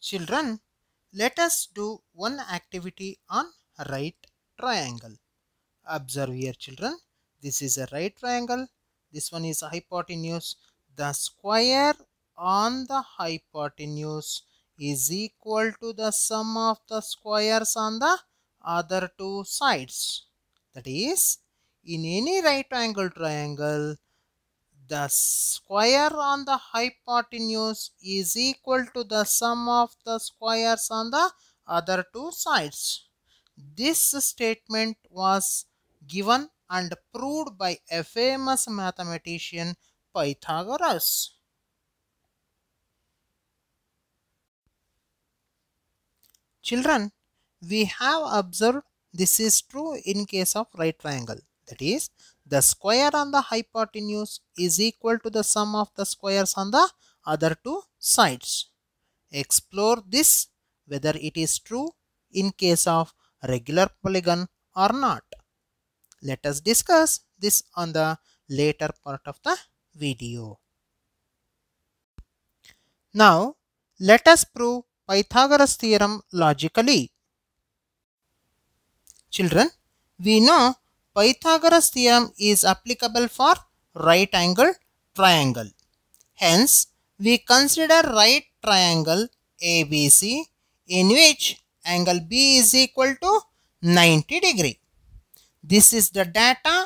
Children, let us do one activity on right triangle. Observe here children, this is a right triangle, this one is a hypotenuse. The square on the hypotenuse is equal to the sum of the squares on the other two sides. That is, in any right angle triangle, the square on the hypotenuse is equal to the sum of the squares on the other two sides. This statement was given and proved by a famous mathematician Pythagoras. Children, we have observed this is true in case of right triangle. That is, the square on the hypotenuse is equal to the sum of the squares on the other two sides. Explore this whether it is true in case of regular polygon or not. Let us discuss this on the later part of the video. Now let us prove Pythagoras theorem logically. Children, we know Pythagoras theorem is applicable for right angle triangle. Hence, we consider right triangle ABC in which angle B is equal to 90 degree. This is the data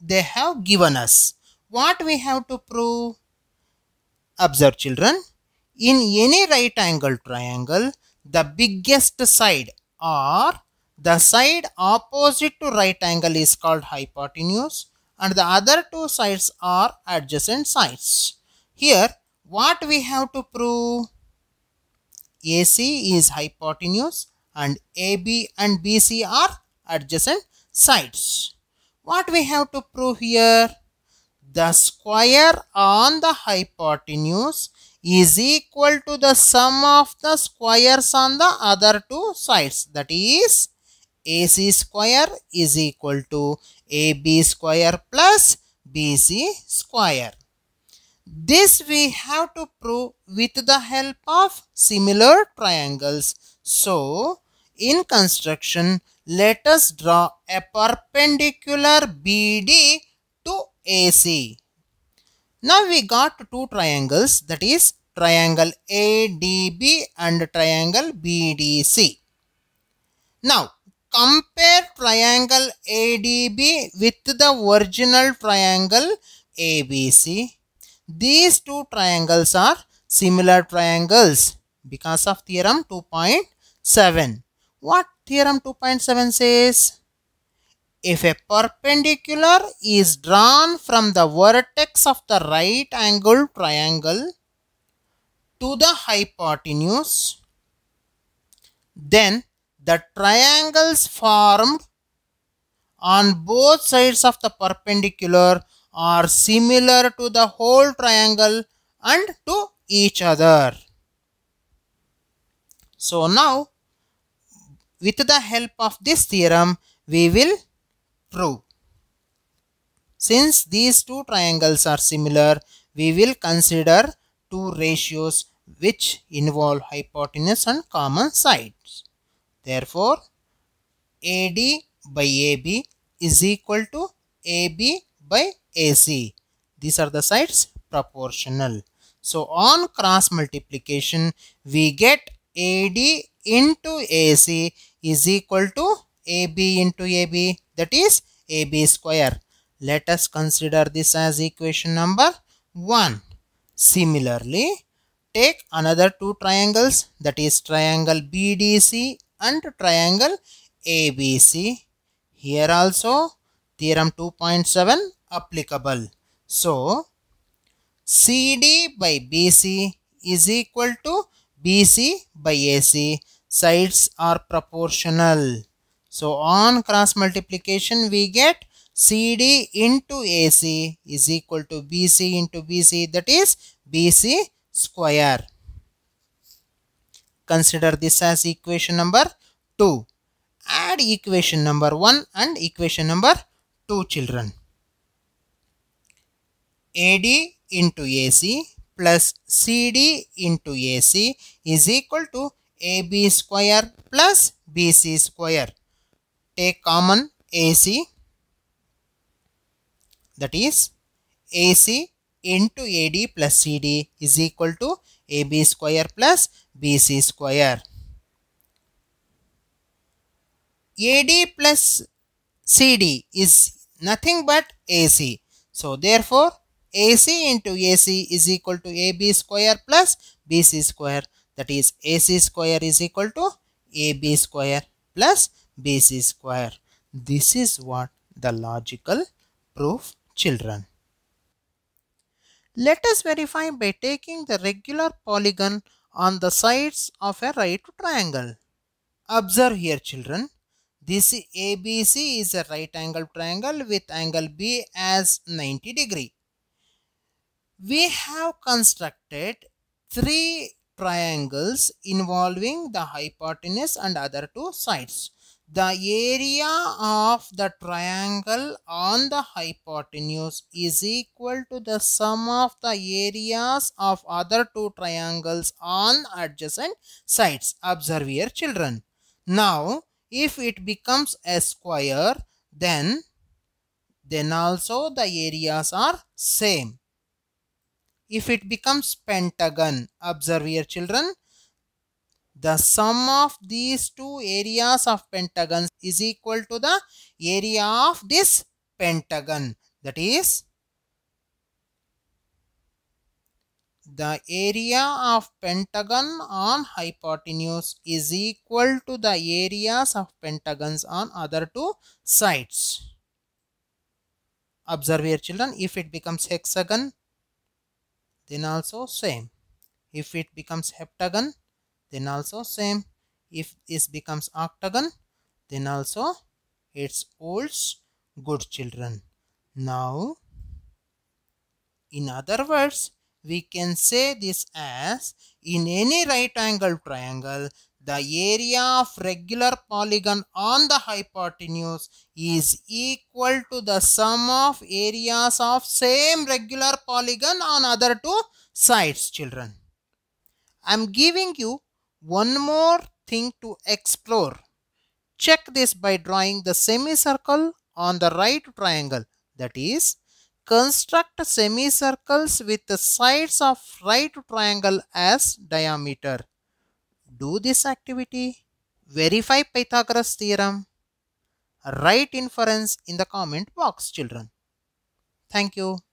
they have given us. What we have to prove? Observe children, in any right angle triangle, the biggest side or the side opposite to right angle is called hypotenuse and the other two sides are adjacent sides. Here what we have to prove? AC is hypotenuse and AB and BC are adjacent sides. What we have to prove here? The square on the hypotenuse is equal to the sum of the squares on the other two sides that is AC square is equal to AB square plus BC square. This we have to prove with the help of similar triangles. So, in construction, let us draw a perpendicular BD to AC. Now we got two triangles that is triangle ADB and triangle BDC. Now compare triangle ADB with the original triangle ABC. These two triangles are similar triangles because of theorem 2.7. What theorem 2.7 says? If a perpendicular is drawn from the vertex of the right angle triangle to the hypotenuse, then the triangles formed on both sides of the perpendicular are similar to the whole triangle and to each other. So now with the help of this theorem we will prove. Since these two triangles are similar we will consider two ratios which involve hypotenuse and common sides. Therefore, AD by AB is equal to AB by AC. These are the sides proportional. So, on cross multiplication, we get AD into AC is equal to AB into AB that is AB square. Let us consider this as equation number 1. Similarly, take another two triangles that is triangle BDC and triangle ABC. Here also theorem 2.7 applicable. So, CD by BC is equal to BC by AC. Sides are proportional. So, on cross multiplication we get CD into AC is equal to BC into BC that is BC square. Consider this as equation number 2. Add equation number 1 and equation number 2 children. AD into AC plus CD into AC is equal to AB square plus BC square. Take common AC that is AC into AD plus CD is equal to AB square plus BC square. AD plus CD is nothing but AC. So therefore AC into AC is equal to AB square plus BC square. That is AC square is equal to AB square plus BC square. This is what the logical proof children. Let us verify by taking the regular polygon on the sides of a right triangle. Observe here children, this ABC is a right angle triangle with angle B as 90 degree. We have constructed three triangles involving the hypotenuse and other two sides. The area of the triangle on the hypotenuse is equal to the sum of the areas of other two triangles on adjacent sides. Observe here children. Now, if it becomes a square, then, then also the areas are same. If it becomes pentagon, observe here children, the sum of these two areas of pentagons is equal to the area of this pentagon that is the area of pentagon on hypotenuse is equal to the areas of pentagons on other two sides observe here children if it becomes hexagon then also same if it becomes heptagon then also same if this becomes octagon then also it holds good children now in other words we can say this as in any right angle triangle the area of regular polygon on the hypotenuse is equal to the sum of areas of same regular polygon on other two sides children. I am giving you one more thing to explore. Check this by drawing the semicircle on the right triangle. That is, construct semicircles with the sides of right triangle as diameter. Do this activity. Verify Pythagoras theorem. Write inference in the comment box children. Thank you.